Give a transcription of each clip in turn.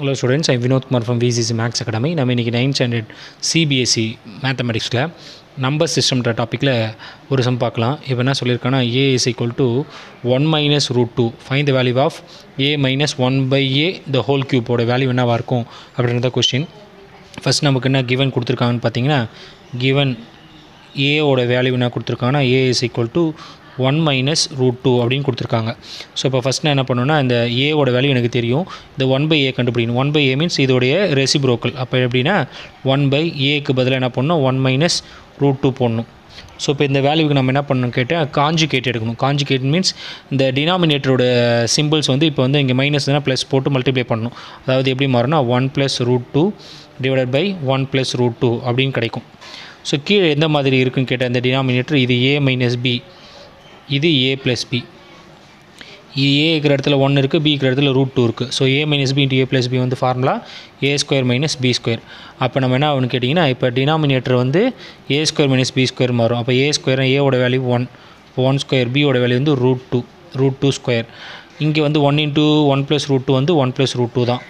hello students I Vinodkumar from VCC maths academy நம்ம இன்றைக்கி ninth standard CBSE மேத்தமெட்டிக்ஸில் number சிஸ்டம்ன்ற டாப்பிக்கில் ஒரு சம் பார்க்கலாம் இப்போ என்ன சொல்லியிருக்காங்கன்னா A is equal to one minus root two find the value of A minus one by A the whole க்யூப்போட வேல்யூ என்னவாக இருக்கும் அப்படின்றத கொஸ்டின் ஃபஸ்ட் நமக்கு என்ன கிவன் கொடுத்துருக்காங்கன்னு பார்த்தீங்கன்னா கிவன் ஏவோட வேல்யூ என்ன கொடுத்துருக்காங்கன்னா A is equal to one minus root two அப்படின்னு கொடுத்துருக்காங்க ஸோ இப்போ ஃபஸ்ட் நான் என்ன பண்ணுன்னா இந்த ஏவோட வேல்யூ எனக்கு தெரியும் இந்த ஒன் பை ஏ கண்டுபிடிக்கணும் ஒன் பை ஏ மீன்ஸ் இதோடைய ரெசிப்ரோக்கல் அப்போ எப்படின்னா ஒன் பை ஏக்கு பதிலாக என்ன பண்ணணும் ஒன் மைனஸ் ரூட் டூ போடணும் ஸோ இப்போ இந்த வேல்யூக்கு நம்ம என்ன பண்ணணும் கேட்டால் காஞ்சி கேட் எடுக்கணும் காஞ்சி கேட் மீன்ஸ் இந்த டினாமினேட்டரோட சிம்பிள்ஸ் வந்து இப்போ வந்து இங்கே மைனஸ் தான் ப்ளஸ் போட்டு மல்டிப்ளை பண்ணணும் அதாவது எப்படி மாறும்னா one plus root two divided by one plus root two அப்படின்னு கிடைக்கும் ஸோ கீழே எந்த மாதிரி இருக்குன்னு கேட்டால் இந்த டினாமினேட்டர் இது ஏ மைனஸ் பி இது ஏ ப்ளஸ் பி இது ஏ இருக்கிற இடத்துல ஒன்று இருக்குது பி இருக்கிற இடத்துல ரூட் டூ இருக்குது so A minus B into A plus B வந்து formula A square minus B square அப்போ நம்ம என்ன ஆகணும்னு கேட்டிங்கன்னா இப்போ டினாமினேட்டர் வந்து A square minus B square மாறும் அப்போ ஏ ஸ்கொயர் ஏவோட வேல்யூ ஒன் இப்போ ஒன் ஸ்கொயர் பியோட வேல்யூ வந்து root two root two square இங்கே வந்து one into one plus root two வந்து ஒன் ப்ளஸ் ரூட் டூ தான்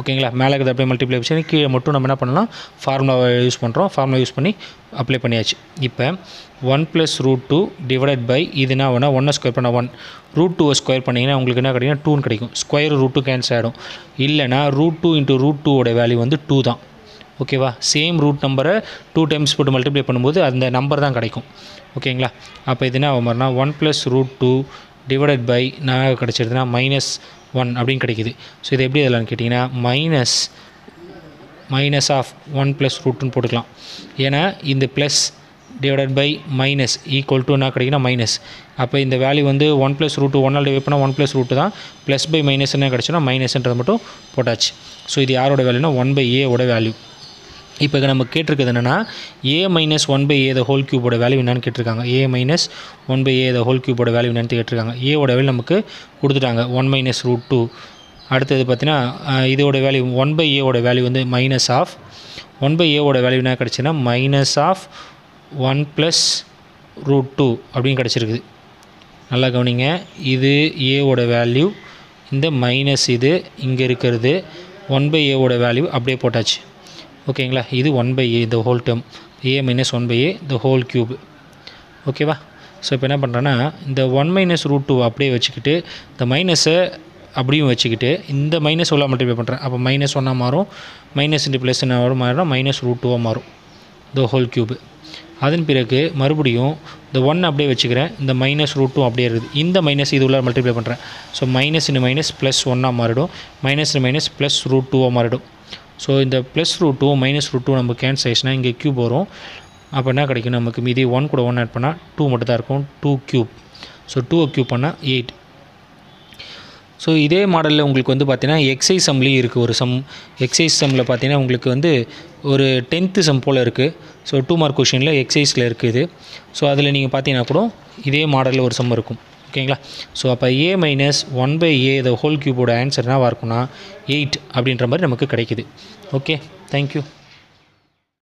ஓகேங்களா மேலே இருக்கிறது அப்படியே மல்டிப்ளை வச்சு கீழே மட்டும் நம்ம என்ன பண்ணலாம் ஃபார்முலாவை யூஸ் பண்ணுறோம் ஃபார்முலா யூஸ் பண்ணி அப்ளை பண்ணியாச்சு இப்போ one plus root two divided by இதுனா ஆகுனா ஒன்றை ஸ்கொயர் பண்ண ஒன் ரூட் டூவை ஸ்கொயர் பண்ணிங்கன்னா உங்களுக்கு என்ன கிடைக்கும் டூன்னு கிடைக்கும் ஸ்கொயர் ரூட் டூ கேன்சல் ஆகிடும் இல்லைனா ரூட் டூ இன்ட்டு ரூட் டூவோட வேல்யூ வந்து டூ தான் ஓகேவா சேம் ரூட் நம்பரை டூ டைம்ஸ் போட்டு மல்டிப்ளை பண்ணும்போது அந்த நம்பர் தான் கிடைக்கும் ஓகேங்களா அப்போ ஆகும் மாதிரினா one plus root two divided by நான் கிடச்சிருதுன்னா மைனஸ் ஒன் அப்படின்னு கிடைக்கிது ஸோ இது எப்படி இதெல்லாம் கேட்டிங்கன்னா minus minus of one plus ரூட்னு போட்டுக்கலாம் ஏன்னா இந்த plus divided by minus equal to என்ன கிடைக்குன்னா மைனஸ் அப்போ இந்த வேல்யூ வந்து ஒன் ப்ளஸ் ரூட்டு ஒன்னால் டிவைட் பண்ணால் ஒன் ப்ளஸ் ரூட்டு தான் ப்ளஸ் பை மைனஸ் என்ன கிடச்சுன்னா மைனஸ்ன்றது மட்டும் போட்டாச்சு ஸோ இது யாரோட வேல்யூனா ஒன் பை ஓட வேல்யூ இப்போ நம்ம கேட்டிருக்கிறது என்னென்னா A minus one by A the whole கியூபோட வேல்யூ என்னென்னு கேட்டிருக்காங்க A minus one by A the whole கியூபோட வேல்யூ என்னென்னு கேட்டிருக்காங்க ஏட வேல்யூ நமக்கு கொடுத்துட்டாங்க ஒன் மைனஸ் ரூட் டூ அடுத்தது பார்த்தீங்கன்னா இதோட வேல்யூ ஒன் பை ஏட வேல்யூ வந்து மைனஸ் ஆஃப் ஒன் பை ஏட வேல்யூ என்ன கிடச்சுன்னா minus of one plus root two அப்படின்னு கிடச்சிருக்குது நல்லா கவனிங்க இது ஏவோட வேல்யூ இந்த மைனஸ் இது இங்கே இருக்கிறது ஒன் பை ஏட வேல்யூ அப்படியே போட்டாச்சு ஓகேங்களா இது ஒன் பை ஏ இந்த ஹோல் டேம் A minus one by A the whole cube ஓகேவா ஸோ இப்போ என்ன பண்ணுறேன்னா இந்த ஒன் மைனஸ் ரூட் டூ அப்படியே வச்சுக்கிட்டு இந்த மைனஸை அப்படியும் வச்சுக்கிட்டு இந்த மைனஸ் உள்ள மல்டிப்ளை பண்ணுறேன் அப்போ மைனஸ் ஒன்னாக மாறும் மைனஸ் இன்ட்டு ப்ளஸ் என்ன வரும் மைனஸ் ரூட் டூவாக மாறும் த ஹோல் க்யூப் அதன் பிறகு மறுபடியும் இந்த ஒன் அப்படியே வச்சுக்கிறேன் இந்த மைனஸ் ரூட் டூ அப்படியே இருக்குது இந்த மைனஸ் இது உள்ள மல்டிப்ளை பண்ணுறேன் ஸோ மைனஸ் இன்னு மைனஸ் ப்ளஸ் ஒன்னாக மாறிடும் மைனஸ் மைனஸ் ப்ளஸ் ரூட் டூவாக மாறிடும் ஸோ இந்த plus root two minus root two நம்ம கேன்சல் ஆயிடுச்சுனா இங்கே க்யூப் வரும் அப்போ என்ன கிடைக்கும் நமக்கு மீதி ஒன் கூட ஒன் ஆட் பண்ணால் டூ மட்டும் தான் இருக்கும் two cube so two cube பண்ணால் எயிட் ஸோ இதே மாடலில் உங்களுக்கு வந்து பார்த்தீங்கன்னா எக்ஸைஸ் சம்லேயும் இருக்குது ஒரு சம் எக்ஸைஸ் சம்மில் பார்த்தீங்கன்னா உங்களுக்கு வந்து ஒரு டென்த்து சம் போல் இருக்குது ஸோ டூ மார்க் கொஷினில் எக்ஸைஸில் இருக்குது ஸோ அதில் நீங்கள் பார்த்தீங்கன்னா கூட இதே மாடலில் ஒரு சம் இருக்கும் ஓகேங்களா ஸோ அப்போ A minus one by A the whole கியூபோட ஆன்சர் என்னவாக இருக்குன்னா எயிட் அப்படின்ற மாதிரி நமக்கு கிடைக்குது ஓகே தேங்க்யூ